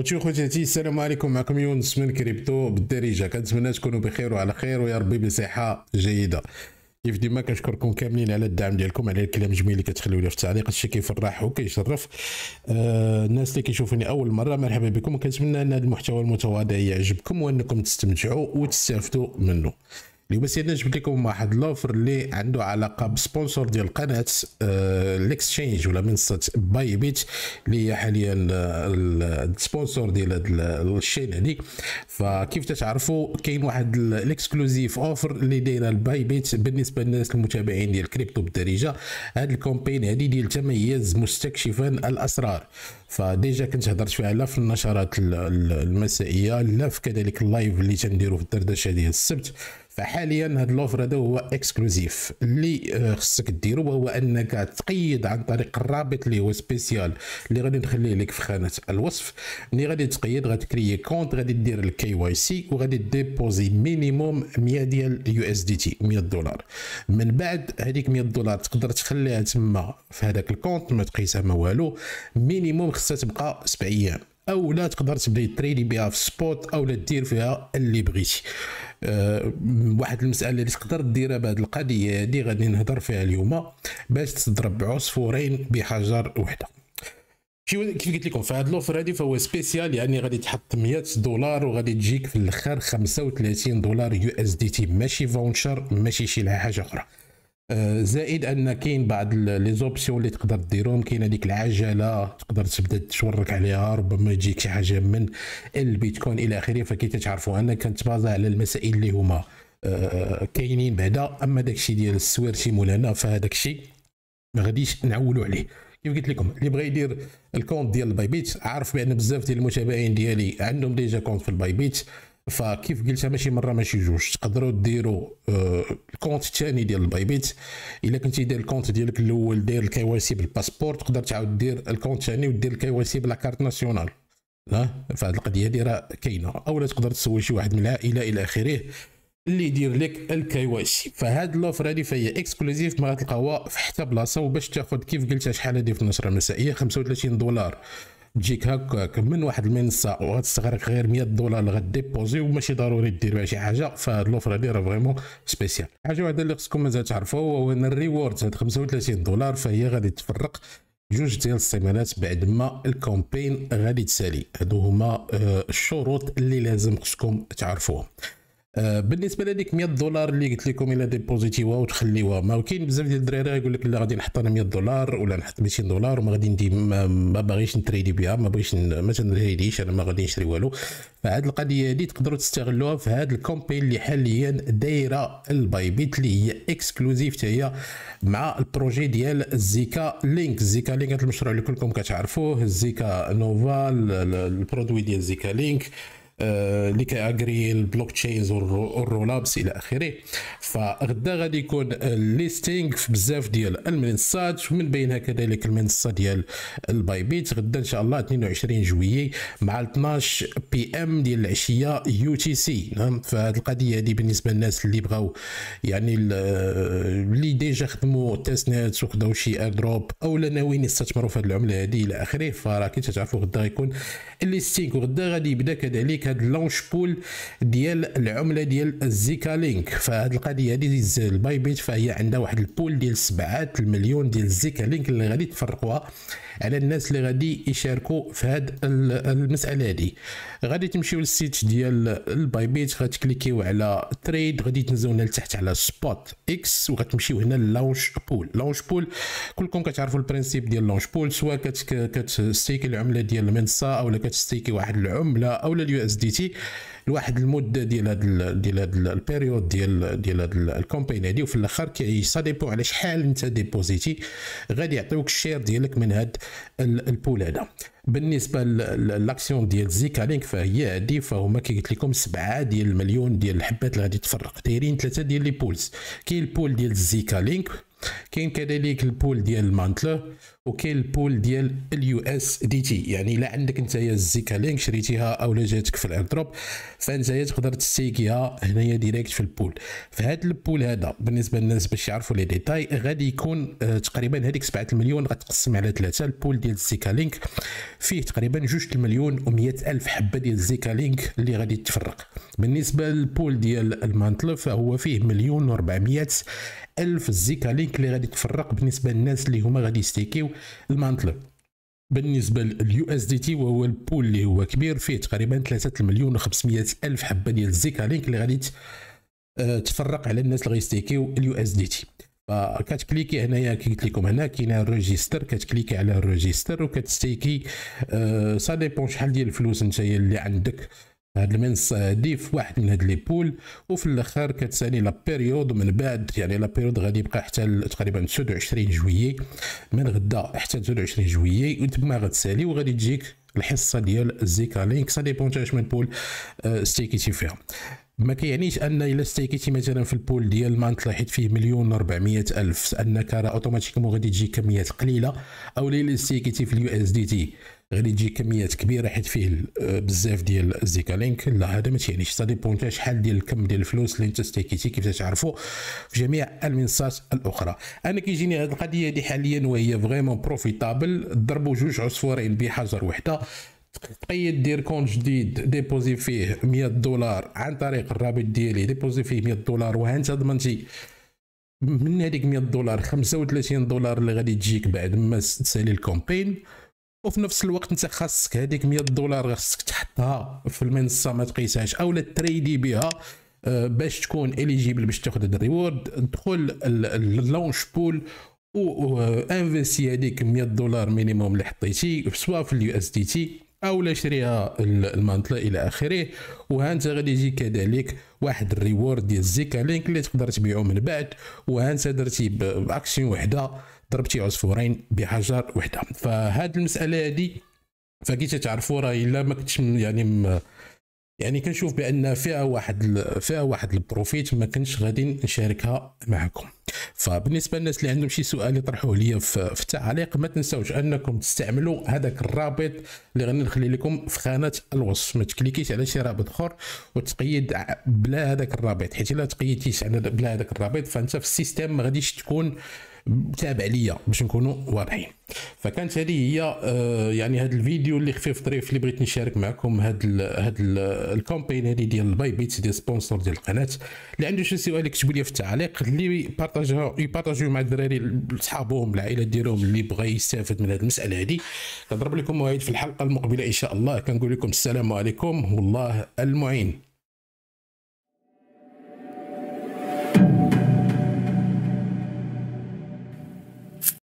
وتشوف خوتاتي السلام عليكم معكم يونس من كريبتو بالدارجه كنتمنى تكونوا بخير وعلى خير ويا ربي بصحه جيده كيف ديما كنشكركم كاملين على الدعم ديالكم على الكلام الجميل اللي كتخليو لي في التعليق هادشي كيفرح وكيشرف آه الناس اللي كيشوفوني اول مره مرحبا بكم وكنتمنى ان هذا المحتوى المتواضع يعجبكم وانكم تستمتعوا وتستافدوا منه اليوم سيدنا جبت لكم واحد لوفر اللي عنده علاقه بسبونسور ديال قناه آه الاكسشينج ولا منصه باي بيت اللي هي حاليا آه، السبونسور ديال هذا الشين هذيك فكيف تتعرفوا كاين واحد الاكسكلوزيف اوفر اللي دايره الباي بيت بالنسبه للناس المتابعين ديال الكريبتو بالدارجه هذا الكومبين هذه ديال تميز مستكشفا الاسرار فديجا كنت هضرت فيها لا في النشرات المسائيه لا في كذلك اللايف اللي تنديرو في الدردشه ديال السبت فحاليا هذا لوفر هذا هو اكسكلوزيف اللي آه، خصك ديرو وهو انك تقيد عن طريق الرابط اللي هو سبيسيال اللي غادي نخليه لك في خانه الوصف ملي غادي تقيد غتكريي كونت غادي دير الكي واي سي وغادي ديبوزي مينيموم 100 ديال يو اس دي تي 100 دولار من بعد هذيك 100 دولار تقدر تخليها تما في هذاك الكونت ما تقيسها ما والو مينيموم خصها تبقى 7 ايام او لا تقدر تبدا تريدي بها في سبوت او لا دير فيها اللي بغيتي أه واحد المساله اللي تقدر ديرها بهاد القضيه هادي غادي نهضر فيها اليوم باش تضرب عصفورين بحجر وحده كيف قلت لكم في هاد لوفر هادي فهو سبيسيال يعني غادي تحط 100 دولار وغادي تجيك في الاخر 35 دولار يو اس دي تي ماشي فونشر ماشي شي حاجه اخرى آه، زائد ان كاين بعض لي زوبسيون اللي تقدر ديرهم كاين هذيك العجله تقدر تبدا تشورك عليها ربما يجيك شي حاجه من البيتكوين الى اخره فكي تعرفوا انا كنتبازا على المسائل اللي هما آه، كاينين بعدا اما داكشي ديال السويرتي مولانا فهذاك الشيء ما غاديش نعولوا عليه كيف قلت لكم اللي بغى يدير الكونت ديال الباي بيت عارف بان بزاف ديال المتابعين ديالي عندهم ديجا كونت في الباي بيت فكيف قلتها ماشي مره ماشي جوج تقدروا ديروا الكونت الثاني ديال الباي الا كنتي داير الكونت ديالك الاول داير الكي واي سي بالباسبور تقدر تعاود دير الكونت الثاني ودير الكي واي سي بلا كارت ناسيونال لا فهاد القضيه هادي راه كاينه اولا تقدر تسول شي واحد من العائله الى اخره اللي يدير لك الكي واي سي فهاد لوفر هادي فهي اكسكلوزيف ما غتلقاوها في حتى بلاصه وباش تاخذ كيف قلت شحال هادي في النشره المسائيه 35 دولار تجيك هكاك من واحد المنصه وغتستغرق غير 100 دولار اللي غديبوزي وماشي ضروري دير بها شي حاجه فهاد لوفر هادي راه فريمون سبيسيال حاجه واحده اللي خصكم مازال تعرفوها هو ان الريورد هاد 35 دولار فهي غادي تفرق جوج ديال السيمانات بعد ما الكومبين غادي تسالي هادو هما آه، الشروط اللي لازم خصكم تعرفوهم آه، بالنسبه لهذيك 100 دولار اللي قلت لكم الا ديبوزيتيوها وتخليوها ما كاين بزاف ديال الدراري يقول لك لا غادي نحط انا 100 دولار ولا نحط 200 دولار وما غادي ندي ما باغيش نتريدي بها ما بغيش ما تنريديش انا ما غادي نشري والو فهاد القضيه هادي تقدروا تستغلوها في هاد الكومبين اللي حاليا دايره الباي بيت اللي هي اكسكلوزيف حتى هي مع البروجي ديال الزيكا لينك الزيكا لينك هذا المشروع اللي كلكم كتعرفوه الزيكا نوفا البرودوي ديال الزيكا لينك آه، كي اجري البلوك تشينز والرولابس الى اخره فغدا غادي يكون الليستينغ في بزاف ديال المنصات ومن بينها كذلك المنصه ديال الباي بيت غدا ان شاء الله 22 جويي مع 12 بي ام ديال العشيه يو تي سي نعم فهاد القضيه هذه بالنسبه للناس اللي بغاو يعني اللي ديجا خدموا تيست نت وخداو شي دروب او لا ناويين يستثمروا في هاد العمله هذه الى اخره فراه كي تعرفوا غدا غيكون الليستينغ وغدا غادي يبدا كذلك هذا اللونش بول ديال العمله ديال الزيكا لينك فهاد القضيه هذه الباي بيت فهي عندها واحد البول ديال 7 المليون ديال الزيكا لينك اللي غادي تفرقوها على الناس اللي غادي يشاركوا في هاد المساله هذه غادي تمشيو للسيت ديال الباي بيت غتكليكيو على تريد غادي تنزلوا هنا لتحت على سبوت اكس وغتمشيو هنا للونش بول لونش بول كلكم كتعرفوا البرينسيپ ديال لونش بول سواء كتستيكي العمله ديال المنصه اولا كتستيكي واحد العمله اولا اليو اس دي تي لواحد المده ديال هاد ديال هاد البيريود ديال ديال هاد الكومبين هادي وفي الاخر كي سا ديبو على شحال انت ديبوزيتي غادي يعطيوك الشير ديالك من هاد البول هذا بالنسبه لاكسيون ديال زيكا لينك فهي هادي فهما كي قلت لكم سبعه ديال المليون ديال الحبات اللي غادي تفرق دايرين ثلاثه ديال لي بولز كاين البول ديال زيكا لينك كاين كذلك البول ديال المانتل وكاين البول ديال اليو اس دي تي يعني الا عندك يا الزيكا لينك شريتيها او جاتك في الايردروب فانت تقدر تستيكيها هنايا ديريكت في البول فهاد البول هذا بالنسبه للناس باش يعرفوا لي ديتاي غادي يكون آه، تقريبا هذيك 7 المليون غتقسم على ثلاثه البول ديال الزيكا لينك فيه تقريبا 2 المليون و100 الف حبه ديال الزيكا لينك اللي غادي تفرق بالنسبه للبول ديال المانتل فهو فيه مليون و400 ألف الزيكا لينك اللي غادي تفرق بالنسبه للناس اللي هما غادي يستيكيو المانتل بالنسبه لليو اس دي تي وهو البول اللي هو كبير فيه تقريبا ثلاثة مليون و الف حبه ديال الزيكا لينك اللي غادي آه، تفرق على الناس اللي غيستيكيو اليو اس دي تي فكتكليكي هنايا كي قلت لكم هنا كاين الريجيستر كتكليكي على الريجيستر وكتستيكي سا آه، ديبون شحال ديال الفلوس نتايا اللي عندك هاد المنص دي آه، في واحد من هاد لي بول وفي الاخر كتسالي لا بيريود من بعد يعني لا بيريود غادي يبقى حتى تقريبا 29 جويي من غدا حتى 29 جويي وتما غتسالي وغادي تجيك الحصه ديال الزيكا لينك سا ديبونتاج من بول آه، ستيكيتي فيها ما كيعنيش ان الا استيكيتي مثلا في البول ديال مانت حيت فيه مليون و400 الف انك راه اوتوماتيكمون غادي تجي كميات قليله او الا استيكيتي في اليو اس دي تي غادي تجي كميات كبيره حيت فيه آه، بزاف ديال الزيكا لينك لا هذا ما تيعنيش سا ديبون شحال ديال الكم ديال الفلوس اللي انت استيكيتي كيف تعرفوا في جميع المنصات الاخرى انا كيجيني هذه القضيه هذه حاليا وهي فريمون بروفيتابل ضربوا جوج عصفورين بحجر وحده تقيد دير كونت جديد ديبوزي فيه 100 دولار عن طريق الرابط ديالي ديبوزي فيه 100 دولار وها انت ضمنتي من هذيك 100 دولار 35 دولار اللي غادي تجيك بعد ما تسالي الكومبين وفي نفس الوقت انت خاصك هذيك 100 دولار خاصك تحطها في المنصه ما تقيسهاش اولا تريدي بها آه، باش تكون اليجيبل باش تاخذ هذا الريورد دخل اللونش بول و آه، انفيستي هذيك 100 دولار مينيموم اللي حطيتي سواء في اليو اس دي تي او لا شريها المانتلا الى اخره وها انت غادي يجي كذلك واحد الريورد ديال الزيكا لينك اللي تقدر تبيعو من بعد وها انت درتي باكسيون وحده ضربتي عصفورين بحجر وحده فهاد المساله هادي فكي تعرفوا راه الا ما كنتش يعني م... يعني كنشوف بان فيها واحد فيها واحد البروفيت ما كنتش غادي نشاركها معكم فبالنسبه للناس اللي عندهم شي سؤال يطرحوه ليا في, التعليق ما تنساوش انكم تستعملوا هذاك الرابط اللي غادي نخلي لكم في خانه الوصف ما تكليكيش على شي رابط اخر وتقيد بلا هذاك الرابط حيت الا تقيدتيش بلا هذاك الرابط فانت في السيستم ما غاديش تكون تابع ليا باش نكونوا واضحين فكانت هذه هي آه، يعني هذا الفيديو اللي خفيف طريف اللي بغيت نشارك معكم هذا هذا الكومبين هذه ديال الباي بيت ديال سبونسور ديال القناه اللي عنده شي سؤال يكتبوا لي في التعليق اللي بارطاجيو يبارطاجيو مع الدراري صحابهم العائله ديالهم اللي بغى يستافد من هذه المساله هذه كنضرب لكم موعد في الحلقه المقبله ان شاء الله كنقول لكم السلام عليكم والله المعين